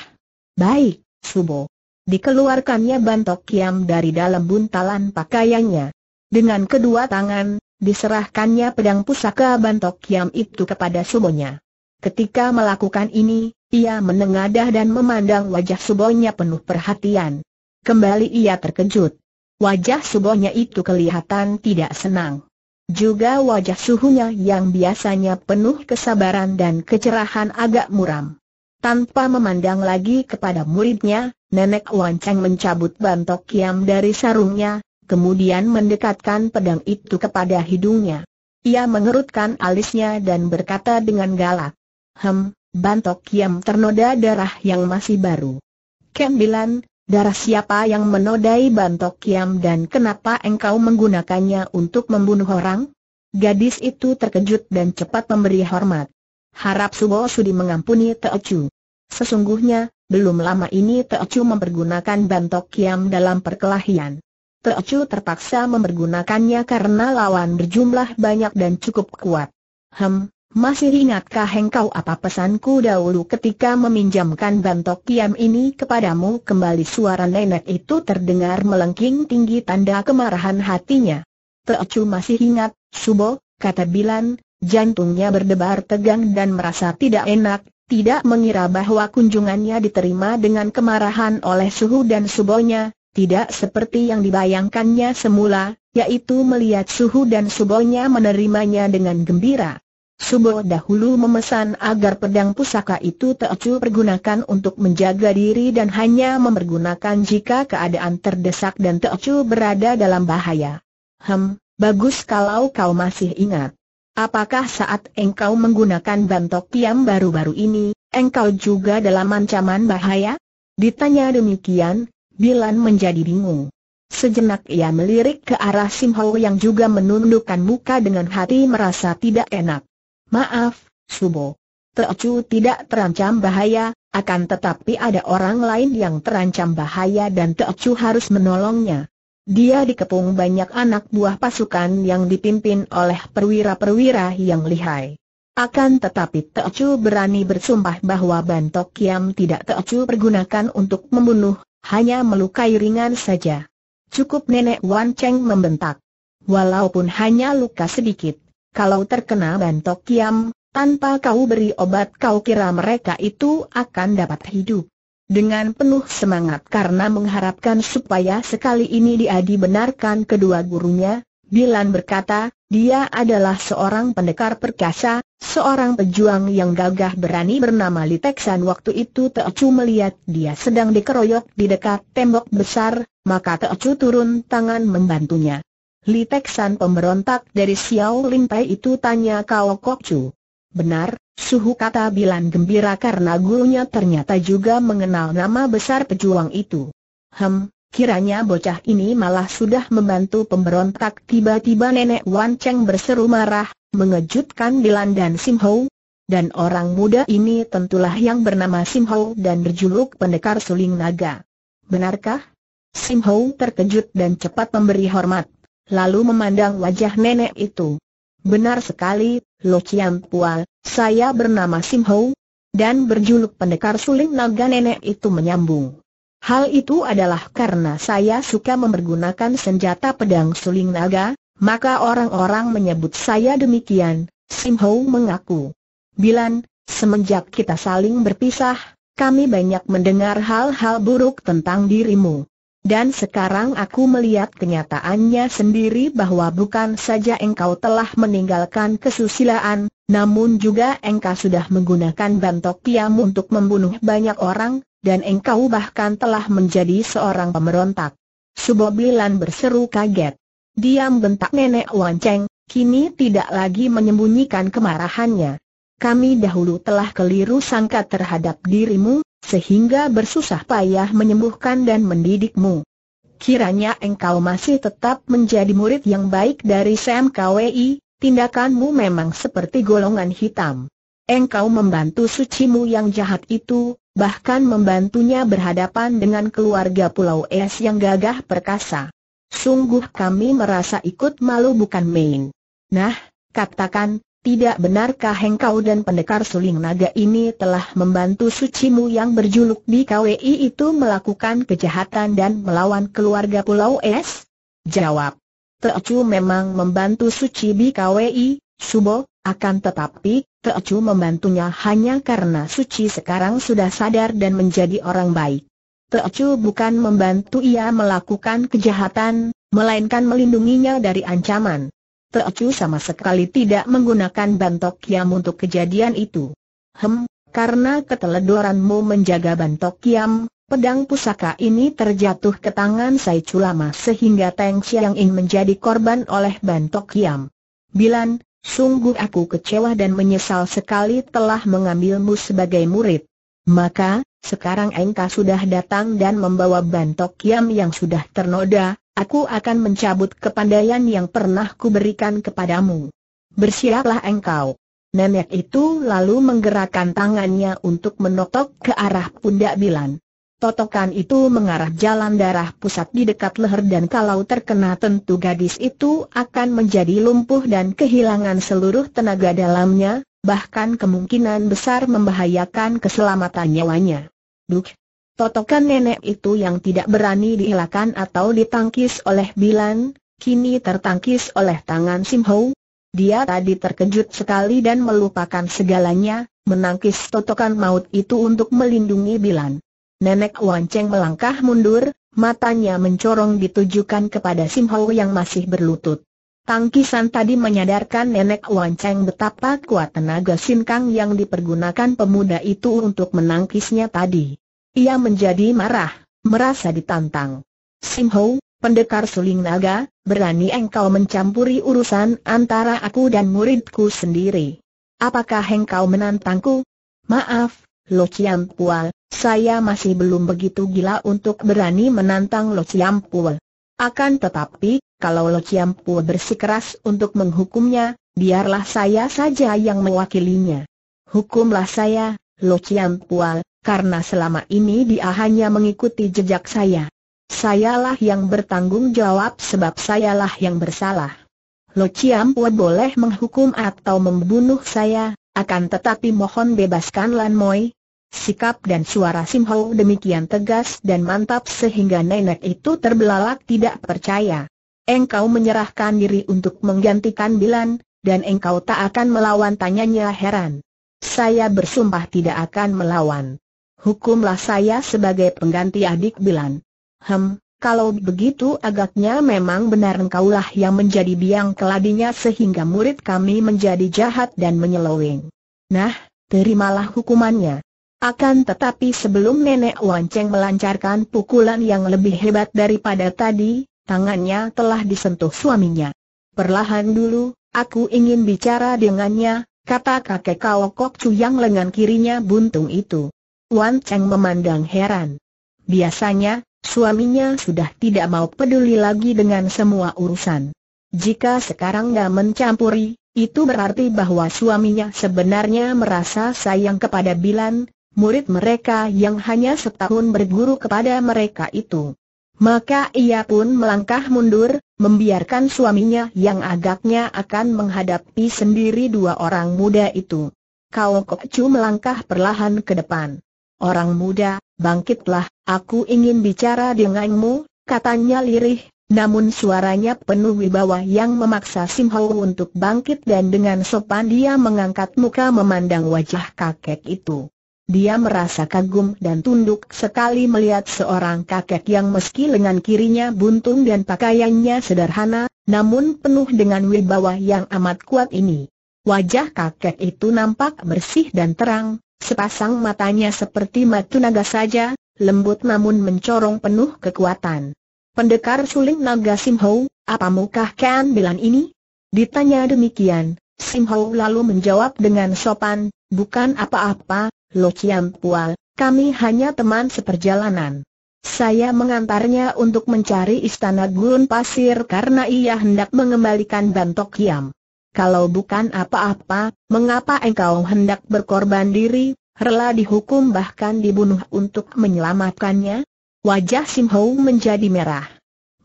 Baik, Subo, dikeluarkannya bantok kiam dari dalam buntalan pakaiannya. Dengan kedua tangan, diserahkannya pedang pusaka bantok kiam itu kepada sumonya. Ketika melakukan ini, ia menengadah dan memandang wajah subonya penuh perhatian. Kembali ia terkejut. Wajah subonya itu kelihatan tidak senang. Juga wajah suhunya yang biasanya penuh kesabaran dan kecerahan agak muram. Tanpa memandang lagi kepada muridnya, Nenek Lonceng mencabut bantok kiam dari sarungnya, kemudian mendekatkan pedang itu kepada hidungnya. Ia mengerutkan alisnya dan berkata dengan galak, Hem, bantok kiam ternoda darah yang masih baru. Kembilan, darah siapa yang menodai bantok kiam dan kenapa engkau menggunakannya untuk membunuh orang? Gadis itu terkejut dan cepat memberi hormat. Harap Subo Sudi mengampuni Teocu. Sesungguhnya, belum lama ini Teocu mempergunakan bantok kiam dalam perkelahian. Teocu terpaksa mempergunakannya karena lawan berjumlah banyak dan cukup kuat. Hem, masih ingatkah engkau apa pesanku dahulu ketika meminjamkan bantok kiam ini kepadamu? Kembali suara nenek itu terdengar melengking tinggi tanda kemarahan hatinya. Teocu masih ingat, Subo, kata Bilan, jantungnya berdebar tegang dan merasa tidak enak, tidak mengira bahwa kunjungannya diterima dengan kemarahan oleh Suhu dan Subonya, tidak seperti yang dibayangkannya semula, yaitu melihat Suhu dan Subonya menerimanya dengan gembira. Subo dahulu memesan agar pedang pusaka itu Teocu pergunakan untuk menjaga diri dan hanya mempergunakan jika keadaan terdesak dan Teocu berada dalam bahaya. Hem, bagus kalau kau masih ingat. Apakah saat engkau menggunakan bantok piam baru-baru ini, engkau juga dalam ancaman bahaya? Ditanya demikian, Bilan menjadi bingung. Sejenak ia melirik ke arah Sim yang juga menundukkan muka dengan hati merasa tidak enak. Maaf, Subo. Teocu tidak terancam bahaya, akan tetapi ada orang lain yang terancam bahaya dan Teocu harus menolongnya. Dia dikepung banyak anak buah pasukan yang dipimpin oleh perwira-perwira yang lihai. Akan tetapi Teocu berani bersumpah bahwa bantok Kiam tidak Teocu pergunakan untuk membunuh, hanya melukai ringan saja. Cukup nenek Wan Cheng membentak. Walaupun hanya luka sedikit, kalau terkena bantok Kiam, tanpa kau beri obat kau kira mereka itu akan dapat hidup dengan penuh semangat karena mengharapkan supaya sekali ini dia dibenarkan kedua gurunya. Bilan berkata, dia adalah seorang pendekar perkasa, seorang pejuang yang gagah berani bernama Liteksan waktu itu Teocu melihat dia sedang dikeroyok di dekat tembok besar, maka Teocu turun tangan membantunya. Liteksan pemberontak dari Xiao Pai itu tanya Kao Kokcu. Benar, suhu kata Bilan gembira karena gurunya ternyata juga mengenal nama besar pejuang itu. Hem, kiranya bocah ini malah sudah membantu pemberontak tiba-tiba nenek Wan Cheng berseru marah, mengejutkan Bilan dan Sim Ho. Dan orang muda ini tentulah yang bernama Sim Ho dan berjuluk pendekar suling naga. Benarkah? Sim Ho terkejut dan cepat memberi hormat, lalu memandang wajah nenek itu. Benar sekali, Lo Chiam Pua, saya bernama Sim Ho, dan berjuluk pendekar suling naga nenek itu menyambung. Hal itu adalah karena saya suka mempergunakan senjata pedang suling naga, maka orang-orang menyebut saya demikian, Sim Ho mengaku. Bilan, semenjak kita saling berpisah, kami banyak mendengar hal-hal buruk tentang dirimu. Dan sekarang aku melihat kenyataannya sendiri bahwa bukan saja engkau telah meninggalkan kesusilaan, namun juga engkau sudah menggunakan bantok piam untuk membunuh banyak orang, dan engkau bahkan telah menjadi seorang pemberontak. Subobilan berseru kaget. Diam bentak nenek Wanceng, kini tidak lagi menyembunyikan kemarahannya. Kami dahulu telah keliru sangka terhadap dirimu, sehingga bersusah payah menyembuhkan dan mendidikmu. Kiranya engkau masih tetap menjadi murid yang baik dari Sam KWI, tindakanmu memang seperti golongan hitam. Engkau membantu sucimu yang jahat itu, bahkan membantunya berhadapan dengan keluarga Pulau Es yang gagah perkasa. Sungguh kami merasa ikut malu bukan main. Nah, katakan, tidak benarkah engkau dan pendekar suling naga ini telah membantu sucimu yang berjuluk di KWI itu melakukan kejahatan dan melawan keluarga Pulau Es? Jawab. Teocu memang membantu suci di KWI, Subo, akan tetapi, Teocu membantunya hanya karena suci sekarang sudah sadar dan menjadi orang baik. Teocu bukan membantu ia melakukan kejahatan, melainkan melindunginya dari ancaman. Teocu sama sekali tidak menggunakan bantok kiam untuk kejadian itu. Hem, karena keteledoranmu menjaga bantok kiam, pedang pusaka ini terjatuh ke tangan Sai Culama sehingga Teng yang In menjadi korban oleh bantok kiam. Bilan, sungguh aku kecewa dan menyesal sekali telah mengambilmu sebagai murid. Maka, sekarang engkau sudah datang dan membawa bantok kiam yang sudah ternoda, aku akan mencabut kepandaian yang pernah kuberikan kepadamu. Bersiaplah engkau. Nenek itu lalu menggerakkan tangannya untuk menotok ke arah pundak Bilan. Totokan itu mengarah jalan darah pusat di dekat leher dan kalau terkena tentu gadis itu akan menjadi lumpuh dan kehilangan seluruh tenaga dalamnya, bahkan kemungkinan besar membahayakan keselamatan nyawanya. Duh, totokan nenek itu yang tidak berani dihilangkan atau ditangkis oleh Bilan, kini tertangkis oleh tangan Sim Dia tadi terkejut sekali dan melupakan segalanya, menangkis totokan maut itu untuk melindungi Bilan. Nenek Wanceng melangkah mundur, matanya mencorong ditujukan kepada Sim yang masih berlutut. Tangkisan tadi menyadarkan nenek Wanceng betapa kuat tenaga sinkang yang dipergunakan pemuda itu untuk menangkisnya tadi. Ia menjadi marah, merasa ditantang. Sim Ho, pendekar suling naga, berani engkau mencampuri urusan antara aku dan muridku sendiri. Apakah engkau menantangku? Maaf, Lo Chiam Pual, saya masih belum begitu gila untuk berani menantang Lo Chiam Pual. Akan tetapi, kalau Pu bersikeras untuk menghukumnya, biarlah saya saja yang mewakilinya. Hukumlah saya, Lokiampua, karena selama ini dia hanya mengikuti jejak saya. Sayalah yang bertanggung jawab sebab sayalah yang bersalah. Pu boleh menghukum atau membunuh saya, akan tetapi mohon bebaskan Lan Moi. Sikap dan suara Sim Hau demikian tegas dan mantap sehingga nenek itu terbelalak tidak percaya. Engkau menyerahkan diri untuk menggantikan Bilan, dan engkau tak akan melawan tanyanya heran. Saya bersumpah tidak akan melawan. Hukumlah saya sebagai pengganti adik Bilan. Hem, kalau begitu agaknya memang benar engkaulah yang menjadi biang keladinya sehingga murid kami menjadi jahat dan menyeloweng. Nah, terimalah hukumannya. Akan tetapi sebelum nenek Wanceng melancarkan pukulan yang lebih hebat daripada tadi, tangannya telah disentuh suaminya. Perlahan dulu, aku ingin bicara dengannya, kata kakek Kao Kok yang lengan kirinya buntung itu. Wan Cheng memandang heran. Biasanya, suaminya sudah tidak mau peduli lagi dengan semua urusan. Jika sekarang gak mencampuri, itu berarti bahwa suaminya sebenarnya merasa sayang kepada Bilan, murid mereka yang hanya setahun berguru kepada mereka itu. Maka ia pun melangkah mundur, membiarkan suaminya yang agaknya akan menghadapi sendiri dua orang muda itu. Kau kok cu melangkah perlahan ke depan. Orang muda, bangkitlah, aku ingin bicara denganmu, katanya lirih, namun suaranya penuh wibawa yang memaksa Sim untuk bangkit dan dengan sopan dia mengangkat muka memandang wajah kakek itu. Dia merasa kagum dan tunduk sekali melihat seorang kakek yang meski lengan kirinya buntung dan pakaiannya sederhana, namun penuh dengan wibawa yang amat kuat ini. Wajah kakek itu nampak bersih dan terang, sepasang matanya seperti mata naga saja, lembut namun mencorong penuh kekuatan. Pendekar suling naga Simho, apa mukah Ken Bilan ini? Ditanya demikian, Simho lalu menjawab dengan sopan, bukan apa-apa, Lo Chiam Pua, kami hanya teman seperjalanan. Saya mengantarnya untuk mencari istana gurun pasir karena ia hendak mengembalikan bantok Kiam. Kalau bukan apa-apa, mengapa engkau hendak berkorban diri, rela dihukum bahkan dibunuh untuk menyelamatkannya? Wajah Sim Hou menjadi merah.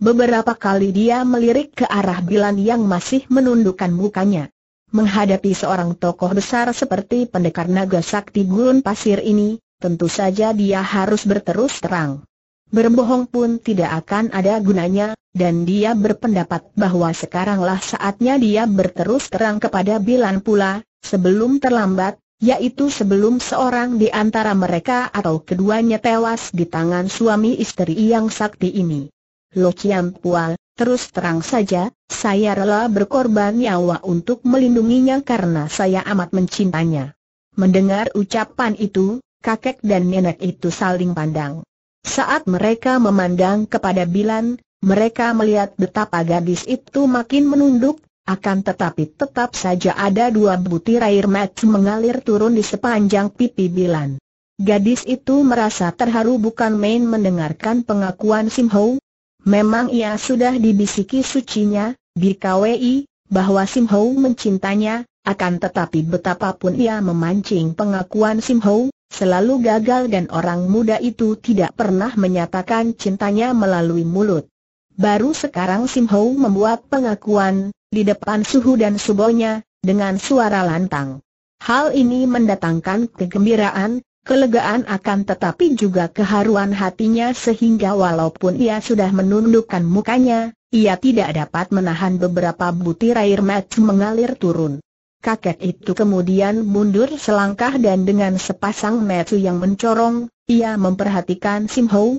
Beberapa kali dia melirik ke arah Bilan yang masih menundukkan mukanya. Menghadapi seorang tokoh besar seperti pendekar naga sakti gurun pasir ini, tentu saja dia harus berterus terang. Berbohong pun tidak akan ada gunanya, dan dia berpendapat bahwa sekaranglah saatnya dia berterus terang kepada Bilan pula, sebelum terlambat, yaitu sebelum seorang di antara mereka atau keduanya tewas di tangan suami istri yang sakti ini. Lo Chiam Pua, Terus terang saja, saya rela berkorban nyawa untuk melindunginya karena saya amat mencintainya. Mendengar ucapan itu, kakek dan nenek itu saling pandang. Saat mereka memandang kepada Bilan, mereka melihat betapa gadis itu makin menunduk, akan tetapi tetap saja ada dua butir air mata mengalir turun di sepanjang pipi Bilan. Gadis itu merasa terharu bukan main mendengarkan pengakuan Sim Hou, Memang ia sudah dibisiki sucinya, BKWI, bahwa Sim mencintanya, akan tetapi betapapun ia memancing pengakuan Sim selalu gagal dan orang muda itu tidak pernah menyatakan cintanya melalui mulut. Baru sekarang Sim membuat pengakuan, di depan suhu dan subonya, dengan suara lantang. Hal ini mendatangkan kegembiraan, kelegaan akan tetapi juga keharuan hatinya sehingga walaupun ia sudah menundukkan mukanya, ia tidak dapat menahan beberapa butir air mata mengalir turun. Kakek itu kemudian mundur selangkah dan dengan sepasang mata yang mencorong, ia memperhatikan Sim Ho.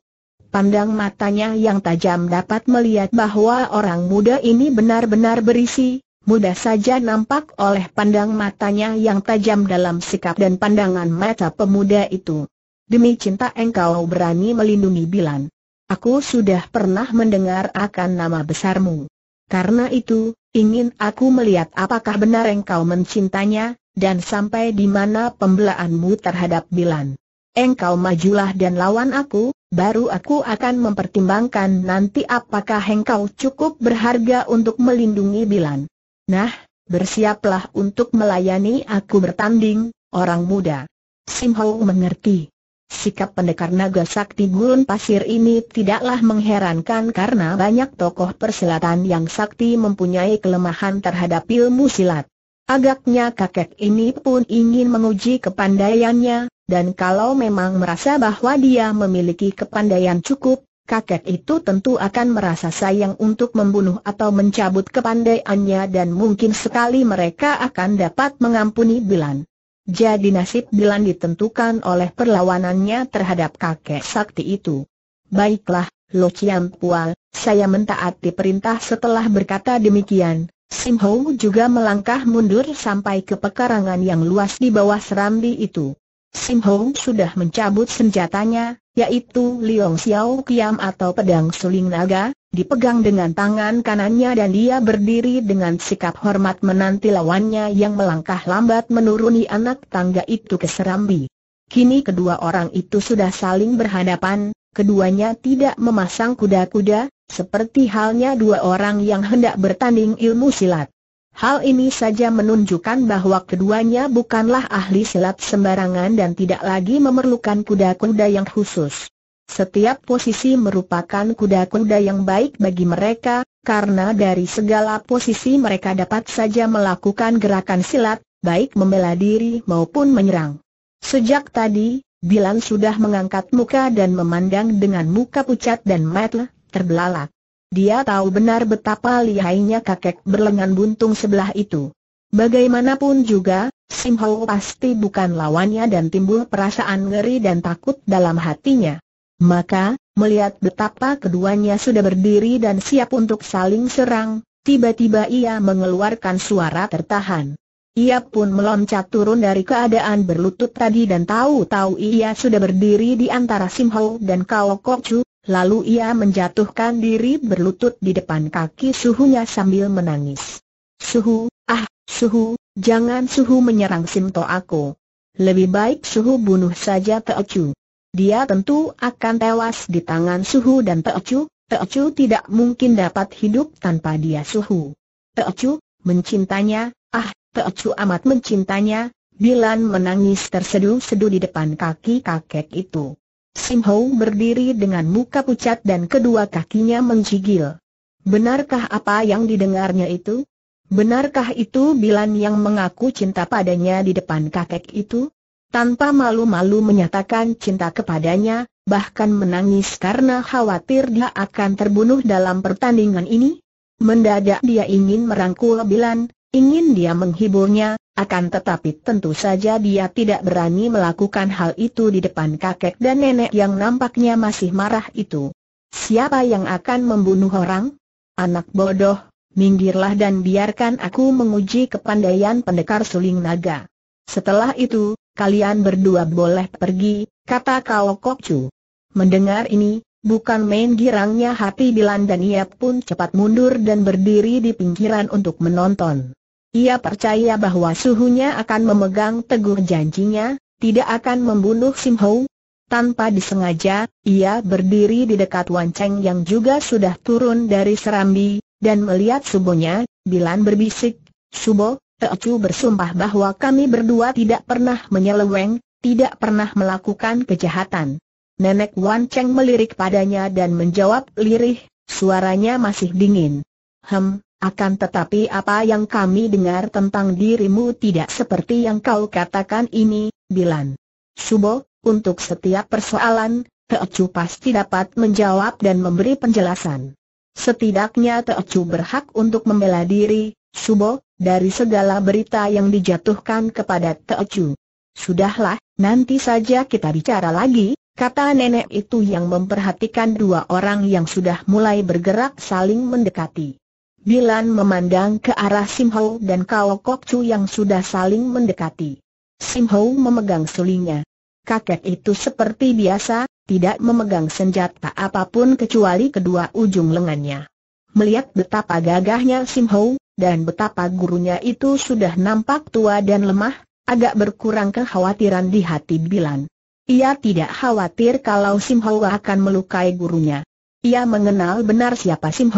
Pandang matanya yang tajam dapat melihat bahwa orang muda ini benar-benar berisi, Mudah saja nampak oleh pandang matanya yang tajam dalam sikap dan pandangan mata pemuda itu. Demi cinta engkau berani melindungi Bilan. Aku sudah pernah mendengar akan nama besarmu. Karena itu, ingin aku melihat apakah benar engkau mencintanya, dan sampai di mana pembelaanmu terhadap Bilan. Engkau majulah dan lawan aku, baru aku akan mempertimbangkan nanti apakah engkau cukup berharga untuk melindungi Bilan. Nah, bersiaplah untuk melayani aku bertanding, orang muda. Sim Hau mengerti. Sikap pendekar naga sakti gurun pasir ini tidaklah mengherankan karena banyak tokoh persilatan yang sakti mempunyai kelemahan terhadap ilmu silat. Agaknya kakek ini pun ingin menguji kepandaiannya, dan kalau memang merasa bahwa dia memiliki kepandaian cukup, kakek itu tentu akan merasa sayang untuk membunuh atau mencabut kepandaiannya dan mungkin sekali mereka akan dapat mengampuni Bilan. Jadi nasib Bilan ditentukan oleh perlawanannya terhadap kakek sakti itu. Baiklah, Lo Chiam Pual, saya mentaati perintah setelah berkata demikian. Sim Ho juga melangkah mundur sampai ke pekarangan yang luas di bawah serambi itu. Sim Ho sudah mencabut senjatanya, yaitu Liong Xiao Kiam atau pedang suling naga, dipegang dengan tangan kanannya dan dia berdiri dengan sikap hormat menanti lawannya yang melangkah lambat menuruni anak tangga itu ke serambi. Kini kedua orang itu sudah saling berhadapan, keduanya tidak memasang kuda-kuda, seperti halnya dua orang yang hendak bertanding ilmu silat. Hal ini saja menunjukkan bahwa keduanya bukanlah ahli silat sembarangan dan tidak lagi memerlukan kuda-kuda yang khusus. Setiap posisi merupakan kuda-kuda yang baik bagi mereka, karena dari segala posisi mereka dapat saja melakukan gerakan silat, baik membela diri maupun menyerang. Sejak tadi, Bilan sudah mengangkat muka dan memandang dengan muka pucat dan metel, terbelalak. Dia tahu benar betapa lihainya kakek berlengan buntung sebelah itu. Bagaimanapun juga, Sim Ho pasti bukan lawannya dan timbul perasaan ngeri dan takut dalam hatinya. Maka, melihat betapa keduanya sudah berdiri dan siap untuk saling serang, tiba-tiba ia mengeluarkan suara tertahan. Ia pun meloncat turun dari keadaan berlutut tadi dan tahu-tahu ia sudah berdiri di antara Sim Ho dan Kao Kok Chu, Lalu ia menjatuhkan diri berlutut di depan kaki suhunya sambil menangis. Suhu, ah, suhu, jangan suhu menyerang Simto aku. Lebih baik suhu bunuh saja Teocu. Dia tentu akan tewas di tangan suhu dan Teocu, Teocu tidak mungkin dapat hidup tanpa dia suhu. Teocu, mencintanya, ah, Teocu amat mencintanya, Bilan menangis terseduh-seduh di depan kaki kakek itu. Sim Ho berdiri dengan muka pucat dan kedua kakinya mencigil. Benarkah apa yang didengarnya itu? Benarkah itu Bilan yang mengaku cinta padanya di depan kakek itu? Tanpa malu-malu menyatakan cinta kepadanya, bahkan menangis karena khawatir dia akan terbunuh dalam pertandingan ini? Mendadak dia ingin merangkul Bilan, ingin dia menghiburnya, akan tetapi tentu saja dia tidak berani melakukan hal itu di depan kakek dan nenek yang nampaknya masih marah itu. Siapa yang akan membunuh orang? Anak bodoh, minggirlah dan biarkan aku menguji kepandaian pendekar suling naga. Setelah itu, kalian berdua boleh pergi, kata Kao Kokcu. Mendengar ini, bukan main girangnya hati Bilan dan ia pun cepat mundur dan berdiri di pinggiran untuk menonton. Ia percaya bahwa suhunya akan memegang teguh janjinya, tidak akan membunuh Sim Ho. Tanpa disengaja, ia berdiri di dekat Wan Cheng yang juga sudah turun dari serambi, dan melihat subonya, Bilan berbisik, Subo, Teocu bersumpah bahwa kami berdua tidak pernah menyeleweng, tidak pernah melakukan kejahatan. Nenek Wan Cheng melirik padanya dan menjawab lirih, suaranya masih dingin. Hem, akan tetapi apa yang kami dengar tentang dirimu tidak seperti yang kau katakan ini, Bilan. Subo, untuk setiap persoalan, Teocu pasti dapat menjawab dan memberi penjelasan. Setidaknya Teocu berhak untuk membela diri, Subo, dari segala berita yang dijatuhkan kepada Teocu. Sudahlah, nanti saja kita bicara lagi, kata nenek itu yang memperhatikan dua orang yang sudah mulai bergerak saling mendekati. Bilan memandang ke arah Sim dan Kao Kok yang sudah saling mendekati. Sim memegang sulingnya. Kakek itu seperti biasa, tidak memegang senjata apapun kecuali kedua ujung lengannya. Melihat betapa gagahnya Sim dan betapa gurunya itu sudah nampak tua dan lemah, agak berkurang kekhawatiran di hati Bilan. Ia tidak khawatir kalau Sim akan melukai gurunya. Ia mengenal benar siapa Sim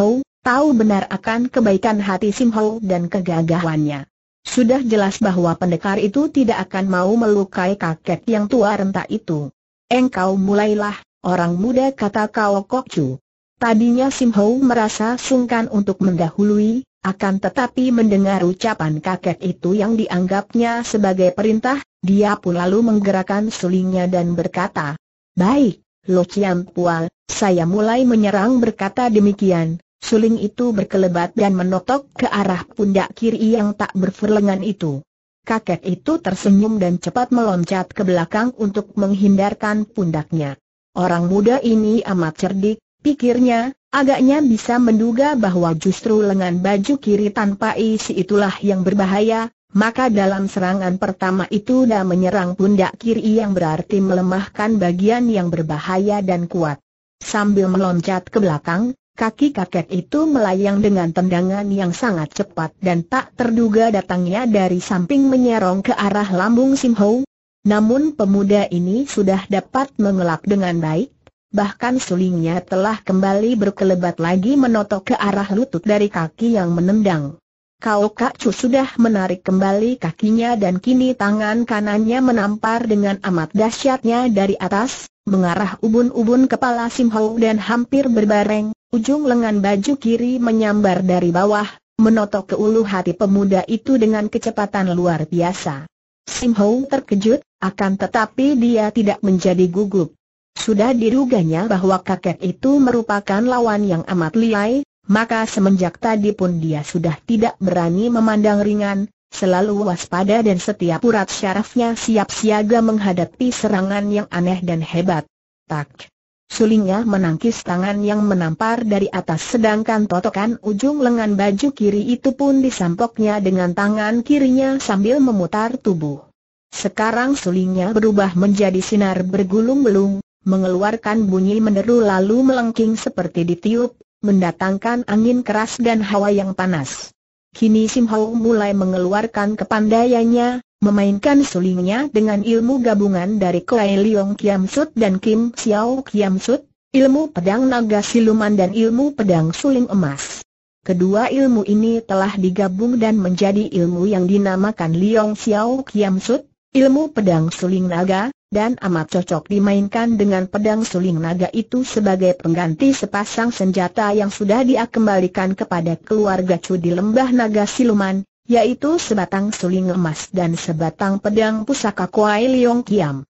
Tahu benar akan kebaikan hati Simho dan kegagahannya. Sudah jelas bahwa pendekar itu tidak akan mau melukai kakek yang tua renta itu. Engkau mulailah, orang muda kata Kao Kokcu. Tadinya Simho merasa sungkan untuk mendahului, akan tetapi mendengar ucapan kakek itu yang dianggapnya sebagai perintah, dia pun lalu menggerakkan sulingnya dan berkata, Baik, Lo Chiam Pual, saya mulai menyerang berkata demikian, Suling itu berkelebat dan menotok ke arah pundak kiri yang tak berferlengan itu. Kakek itu tersenyum dan cepat meloncat ke belakang untuk menghindarkan pundaknya. Orang muda ini amat cerdik, pikirnya, agaknya bisa menduga bahwa justru lengan baju kiri tanpa isi itulah yang berbahaya, maka dalam serangan pertama itu dia menyerang pundak kiri yang berarti melemahkan bagian yang berbahaya dan kuat. Sambil meloncat ke belakang, Kaki kakek itu melayang dengan tendangan yang sangat cepat dan tak terduga datangnya dari samping menyerong ke arah lambung Sim Ho. Namun pemuda ini sudah dapat mengelak dengan baik, bahkan sulingnya telah kembali berkelebat lagi menotok ke arah lutut dari kaki yang menendang. Kau Kak Chu sudah menarik kembali kakinya dan kini tangan kanannya menampar dengan amat dahsyatnya dari atas, mengarah ubun-ubun kepala Sim Ho dan hampir berbareng, Ujung lengan baju kiri menyambar dari bawah, menotok ke ulu hati pemuda itu dengan kecepatan luar biasa. Sim Hou terkejut, akan tetapi dia tidak menjadi gugup. Sudah diruganya bahwa kakek itu merupakan lawan yang amat liai, maka semenjak tadi pun dia sudah tidak berani memandang ringan, selalu waspada dan setiap urat syarafnya siap siaga menghadapi serangan yang aneh dan hebat. Tak. Sulingnya menangkis tangan yang menampar dari atas sedangkan totokan ujung lengan baju kiri itu pun disampoknya dengan tangan kirinya sambil memutar tubuh. Sekarang sulingnya berubah menjadi sinar bergulung gulung mengeluarkan bunyi meneru lalu melengking seperti ditiup, mendatangkan angin keras dan hawa yang panas. Kini Sim mulai mengeluarkan kepandaiannya, memainkan sulingnya dengan ilmu gabungan dari Kuei Leong Kiam Sut dan Kim Xiao Kiam Sut, ilmu pedang naga siluman dan ilmu pedang suling emas. Kedua ilmu ini telah digabung dan menjadi ilmu yang dinamakan Leong Xiao Kiam Sut, ilmu pedang suling naga, dan amat cocok dimainkan dengan pedang suling naga itu sebagai pengganti sepasang senjata yang sudah dia kembalikan kepada keluarga Chu di lembah naga siluman, yaitu sebatang suling emas dan sebatang pedang pusaka Kuai Leong Kiam.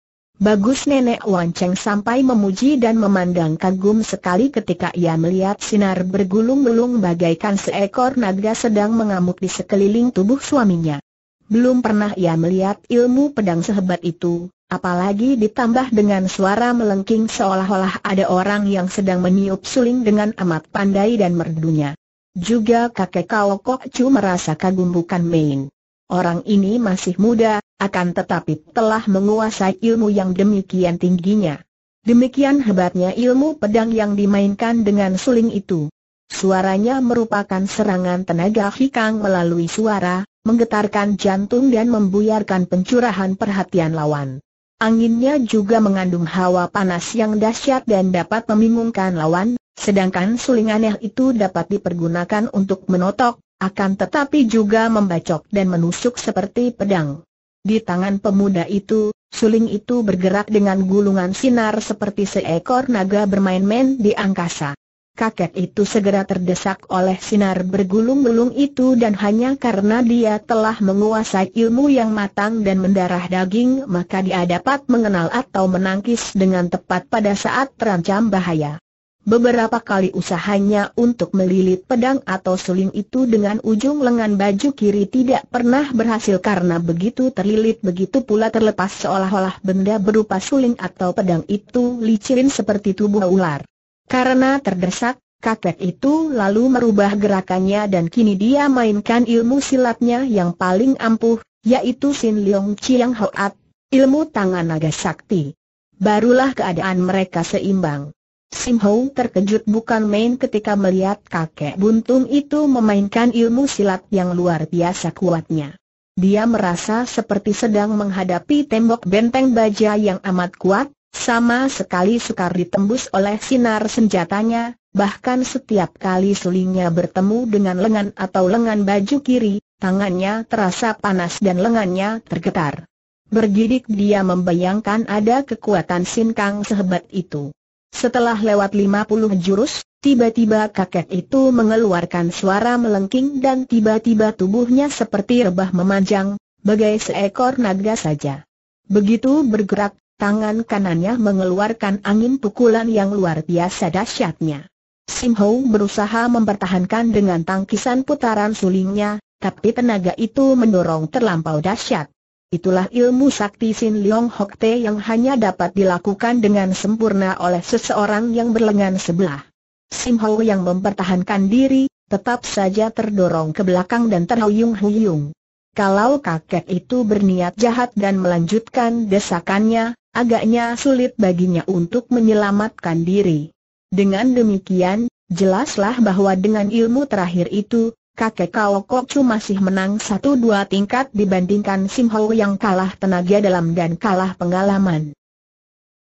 Bagus nenek Wan Cheng sampai memuji dan memandang kagum sekali ketika ia melihat sinar bergulung-gulung bagaikan seekor naga sedang mengamuk di sekeliling tubuh suaminya. Belum pernah ia melihat ilmu pedang sehebat itu, apalagi ditambah dengan suara melengking seolah-olah ada orang yang sedang meniup suling dengan amat pandai dan merdunya. Juga kakek Kao Kok Chu merasa kagum bukan main. Orang ini masih muda, akan tetapi telah menguasai ilmu yang demikian tingginya. Demikian hebatnya ilmu pedang yang dimainkan dengan suling itu. Suaranya merupakan serangan tenaga hikang melalui suara, menggetarkan jantung dan membuyarkan pencurahan perhatian lawan. Anginnya juga mengandung hawa panas yang dahsyat dan dapat membingungkan lawan, Sedangkan suling aneh itu dapat dipergunakan untuk menotok, akan tetapi juga membacok dan menusuk seperti pedang. Di tangan pemuda itu, suling itu bergerak dengan gulungan sinar seperti seekor naga bermain-main di angkasa. Kakek itu segera terdesak oleh sinar bergulung-gulung itu dan hanya karena dia telah menguasai ilmu yang matang dan mendarah daging maka dia dapat mengenal atau menangkis dengan tepat pada saat terancam bahaya. Beberapa kali usahanya untuk melilit pedang atau suling itu dengan ujung lengan baju kiri tidak pernah berhasil karena begitu terlilit begitu pula terlepas seolah-olah benda berupa suling atau pedang itu licin seperti tubuh ular. Karena terdesak, kakek itu lalu merubah gerakannya dan kini dia mainkan ilmu silatnya yang paling ampuh, yaitu Sin Leong Chiang Hoat, ilmu tangan naga sakti. Barulah keadaan mereka seimbang. Sim Ho terkejut bukan main ketika melihat kakek buntung itu memainkan ilmu silat yang luar biasa kuatnya. Dia merasa seperti sedang menghadapi tembok benteng baja yang amat kuat, sama sekali sukar ditembus oleh sinar senjatanya, bahkan setiap kali selingnya bertemu dengan lengan atau lengan baju kiri, tangannya terasa panas dan lengannya tergetar. Bergidik dia membayangkan ada kekuatan Kang sehebat itu. Setelah lewat 50 jurus, tiba-tiba kakek itu mengeluarkan suara melengking dan tiba-tiba tubuhnya seperti rebah memanjang, bagai seekor naga saja. Begitu bergerak, tangan kanannya mengeluarkan angin pukulan yang luar biasa dahsyatnya. Sim Ho berusaha mempertahankan dengan tangkisan putaran sulingnya, tapi tenaga itu mendorong terlampau dahsyat. Itulah ilmu sakti Sin liong Hok Te yang hanya dapat dilakukan dengan sempurna oleh seseorang yang berlengan sebelah. Sim Ho yang mempertahankan diri, tetap saja terdorong ke belakang dan terhuyung-huyung. Kalau kakek itu berniat jahat dan melanjutkan desakannya, agaknya sulit baginya untuk menyelamatkan diri. Dengan demikian, jelaslah bahwa dengan ilmu terakhir itu, kakek Kao Kok masih menang satu dua tingkat dibandingkan Sim yang kalah tenaga dalam dan kalah pengalaman.